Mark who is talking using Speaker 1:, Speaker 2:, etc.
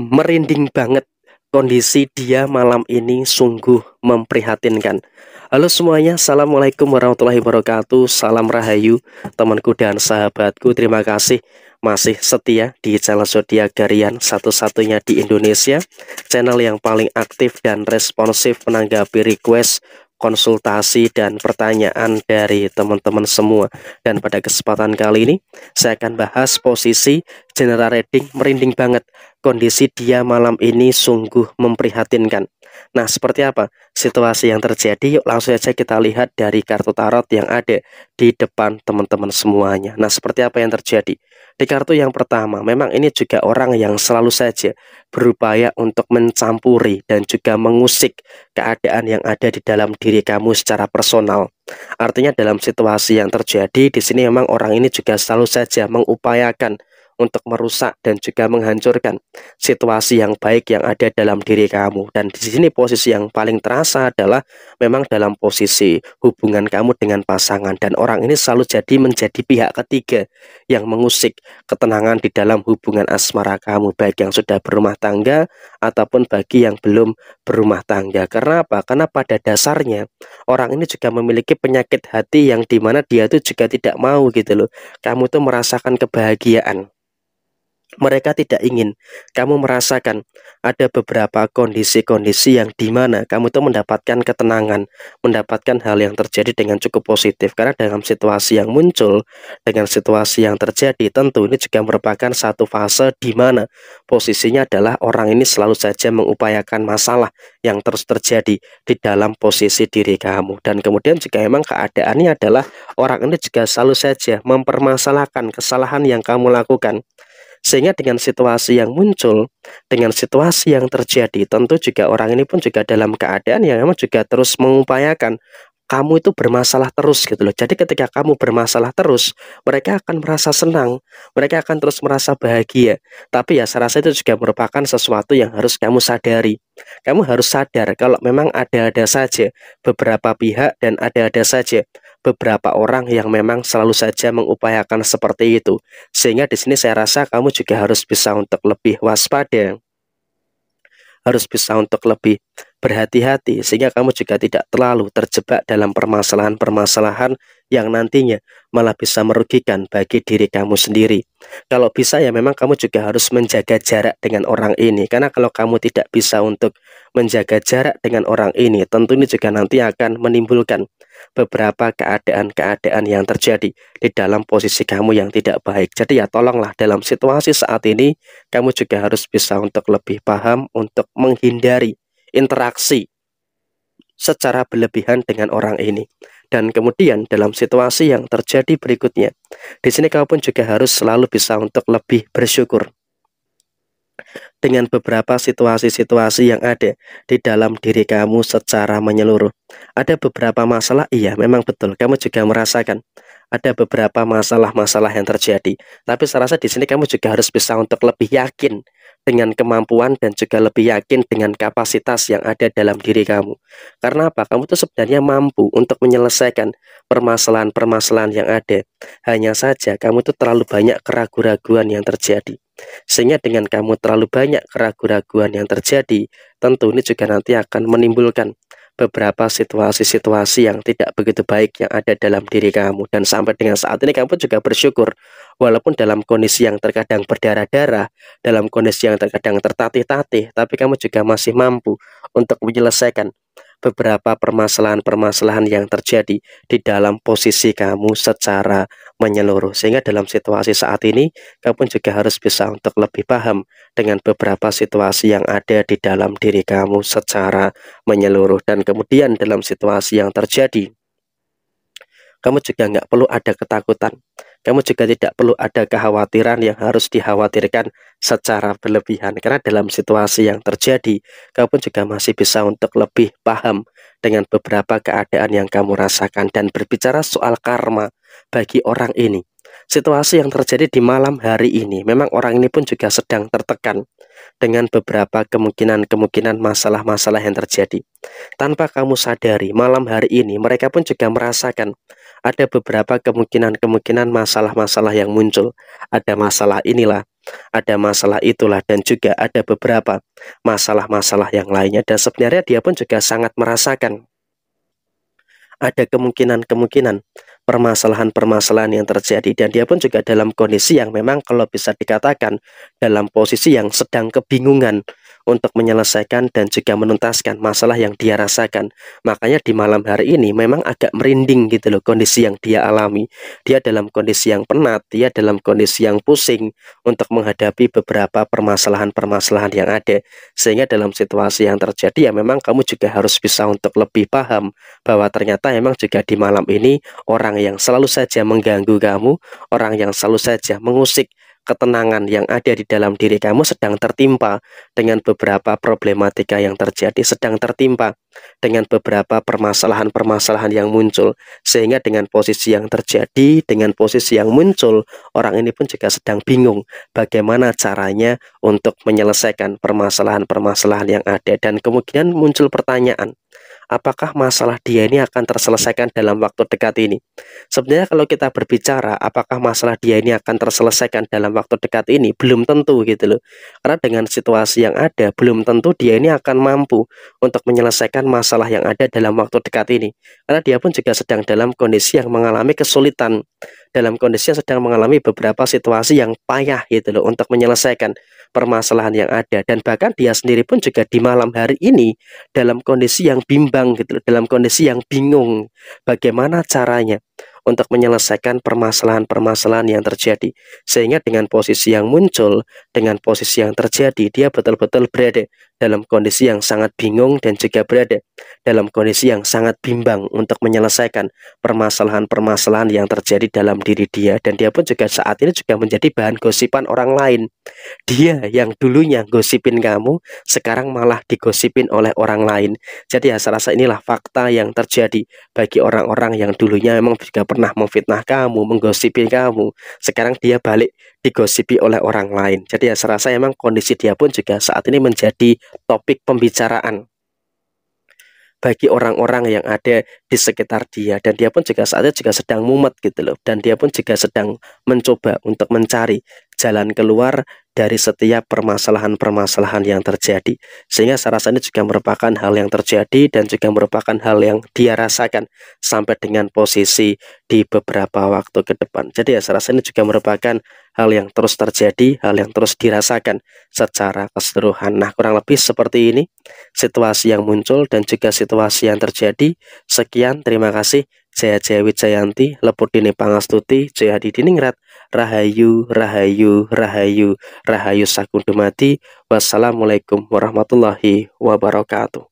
Speaker 1: merinding banget kondisi dia malam ini sungguh memprihatinkan. Halo semuanya, Assalamualaikum warahmatullahi wabarakatuh Salam Rahayu, temanku dan sahabatku Terima kasih masih setia di channel Zodiak Garian Satu-satunya di Indonesia Channel yang paling aktif dan responsif menanggapi request konsultasi dan pertanyaan dari teman-teman semua dan pada kesempatan kali ini saya akan bahas posisi general reading merinding banget kondisi dia malam ini sungguh memprihatinkan. Nah, seperti apa situasi yang terjadi? Yuk langsung saja kita lihat dari kartu tarot yang ada di depan teman-teman semuanya. Nah, seperti apa yang terjadi? Di kartu yang pertama, memang ini juga orang yang selalu saja berupaya untuk mencampuri dan juga mengusik keadaan yang ada di dalam diri kamu secara personal. Artinya dalam situasi yang terjadi di sini memang orang ini juga selalu saja mengupayakan untuk merusak dan juga menghancurkan situasi yang baik yang ada dalam diri kamu. Dan di sini posisi yang paling terasa adalah memang dalam posisi hubungan kamu dengan pasangan dan orang ini selalu jadi menjadi pihak ketiga yang mengusik ketenangan di dalam hubungan asmara kamu baik yang sudah berumah tangga ataupun bagi yang belum berumah tangga. Karena apa? Karena pada dasarnya orang ini juga memiliki penyakit hati yang dimana dia itu juga tidak mau gitu loh. Kamu tuh merasakan kebahagiaan mereka tidak ingin kamu merasakan ada beberapa kondisi-kondisi yang di mana kamu itu mendapatkan ketenangan, mendapatkan hal yang terjadi dengan cukup positif. Karena dalam situasi yang muncul, dengan situasi yang terjadi, tentu ini juga merupakan satu fase di mana posisinya adalah orang ini selalu saja mengupayakan masalah yang terus terjadi di dalam posisi diri kamu. Dan kemudian jika memang keadaannya adalah orang ini juga selalu saja mempermasalahkan kesalahan yang kamu lakukan, sehingga dengan situasi yang muncul, dengan situasi yang terjadi, tentu juga orang ini pun juga dalam keadaan yang memang juga terus mengupayakan kamu itu bermasalah terus gitu loh. Jadi ketika kamu bermasalah terus, mereka akan merasa senang, mereka akan terus merasa bahagia. Tapi ya saya rasa itu juga merupakan sesuatu yang harus kamu sadari. Kamu harus sadar kalau memang ada-ada saja beberapa pihak dan ada-ada saja beberapa orang yang memang selalu saja mengupayakan seperti itu. Sehingga di sini saya rasa kamu juga harus bisa untuk lebih waspada. Harus bisa untuk lebih berhati-hati sehingga kamu juga tidak terlalu terjebak dalam permasalahan-permasalahan yang nantinya malah bisa merugikan bagi diri kamu sendiri. Kalau bisa ya memang kamu juga harus menjaga jarak dengan orang ini karena kalau kamu tidak bisa untuk menjaga jarak dengan orang ini tentu ini juga nanti akan menimbulkan beberapa keadaan-keadaan yang terjadi di dalam posisi kamu yang tidak baik. Jadi ya tolonglah dalam situasi saat ini kamu juga harus bisa untuk lebih paham untuk menghindari interaksi secara berlebihan dengan orang ini. Dan kemudian dalam situasi yang terjadi berikutnya, di sini kamu pun juga harus selalu bisa untuk lebih bersyukur dengan beberapa situasi-situasi yang ada di dalam diri kamu secara menyeluruh. Ada beberapa masalah, iya memang betul, kamu juga merasakan ada beberapa masalah-masalah yang terjadi. Tapi saya rasa di sini kamu juga harus bisa untuk lebih yakin dengan kemampuan dan juga lebih yakin dengan kapasitas yang ada dalam diri kamu. Karena apa? Kamu tuh sebenarnya mampu untuk menyelesaikan permasalahan-permasalahan yang ada. Hanya saja kamu tuh terlalu banyak keraguan keraguan yang terjadi. Sehingga dengan kamu terlalu banyak keraguan-raguan yang terjadi, tentu ini juga nanti akan menimbulkan beberapa situasi-situasi yang tidak begitu baik yang ada dalam diri kamu dan sampai dengan saat ini kamu juga bersyukur walaupun dalam kondisi yang terkadang berdarah-darah dalam kondisi yang terkadang tertatih-tatih tapi kamu juga masih mampu untuk menyelesaikan beberapa permasalahan-permasalahan yang terjadi di dalam posisi kamu secara menyeluruh. Sehingga dalam situasi saat ini, kamu juga harus bisa untuk lebih paham dengan beberapa situasi yang ada di dalam diri kamu secara menyeluruh. Dan kemudian dalam situasi yang terjadi, kamu juga nggak perlu ada ketakutan kamu juga tidak perlu ada kekhawatiran yang harus dikhawatirkan secara berlebihan karena dalam situasi yang terjadi kamu pun juga masih bisa untuk lebih paham dengan beberapa keadaan yang kamu rasakan dan berbicara soal karma bagi orang ini situasi yang terjadi di malam hari ini memang orang ini pun juga sedang tertekan dengan beberapa kemungkinan-kemungkinan masalah-masalah yang terjadi tanpa kamu sadari malam hari ini mereka pun juga merasakan ada beberapa kemungkinan-kemungkinan masalah-masalah yang muncul. Ada masalah inilah, ada masalah itulah, dan juga ada beberapa masalah-masalah yang lainnya. Dan sebenarnya dia pun juga sangat merasakan ada kemungkinan-kemungkinan permasalahan-permasalahan yang terjadi dan dia pun juga dalam kondisi yang memang kalau bisa dikatakan dalam posisi yang sedang kebingungan untuk menyelesaikan dan juga menuntaskan masalah yang dia rasakan. Makanya di malam hari ini memang agak merinding gitu loh kondisi yang dia alami. Dia dalam kondisi yang penat, dia dalam kondisi yang pusing untuk menghadapi beberapa permasalahan-permasalahan yang ada. Sehingga dalam situasi yang terjadi ya memang kamu juga harus bisa untuk lebih paham bahwa ternyata memang juga di malam ini orang yang selalu saja mengganggu kamu, orang yang selalu saja mengusik ketenangan yang ada di dalam diri kamu sedang tertimpa dengan beberapa problematika yang terjadi, sedang tertimpa dengan beberapa permasalahan-permasalahan yang muncul, sehingga dengan posisi yang terjadi, dengan posisi yang muncul, orang ini pun juga sedang bingung bagaimana caranya untuk menyelesaikan permasalahan-permasalahan yang ada, dan kemudian muncul pertanyaan, apakah masalah dia ini akan terselesaikan dalam waktu dekat ini? Sebenarnya kalau kita berbicara apakah masalah dia ini akan terselesaikan dalam waktu dekat ini, belum tentu gitu loh. Karena dengan situasi yang ada, belum tentu dia ini akan mampu untuk menyelesaikan masalah yang ada dalam waktu dekat ini. Karena dia pun juga sedang dalam kondisi yang mengalami kesulitan dalam kondisi yang sedang mengalami beberapa situasi yang payah gitu loh untuk menyelesaikan permasalahan yang ada dan bahkan dia sendiri pun juga di malam hari ini dalam kondisi yang bimbang gitu loh dalam kondisi yang bingung bagaimana caranya untuk menyelesaikan permasalahan-permasalahan yang terjadi sehingga dengan posisi yang muncul dengan posisi yang terjadi dia betul-betul berada dalam kondisi yang sangat bingung dan juga berada dalam kondisi yang sangat bimbang untuk menyelesaikan permasalahan-permasalahan yang terjadi dalam diri dia dan dia pun juga saat ini juga menjadi bahan gosipan orang lain. Dia yang dulunya gosipin kamu sekarang malah digosipin oleh orang lain. Jadi ya saya rasa inilah fakta yang terjadi bagi orang-orang yang dulunya memang juga pernah memfitnah kamu, menggosipin kamu. Sekarang dia balik digosipi oleh orang lain. Jadi ya serasa emang kondisi dia pun juga saat ini menjadi topik pembicaraan bagi orang-orang yang ada di sekitar dia dan dia pun juga saat saatnya juga sedang mumet gitu loh dan dia pun juga sedang mencoba untuk mencari jalan keluar dari setiap permasalahan-permasalahan yang terjadi sehingga saya rasa ini juga merupakan hal yang terjadi dan juga merupakan hal yang dia rasakan sampai dengan posisi di beberapa waktu ke depan jadi ya saya rasa ini juga merupakan hal yang terus terjadi hal yang terus dirasakan secara keseluruhan nah kurang lebih seperti ini situasi yang muncul dan juga situasi yang terjadi sekian terima kasih saya Jawi Jayanti Leputini Pangastuti Jayadi Diningrat Rahayu, Rahayu, Rahayu, Rahayu Sakundumati. Wassalamualaikum warahmatullahi wabarakatuh.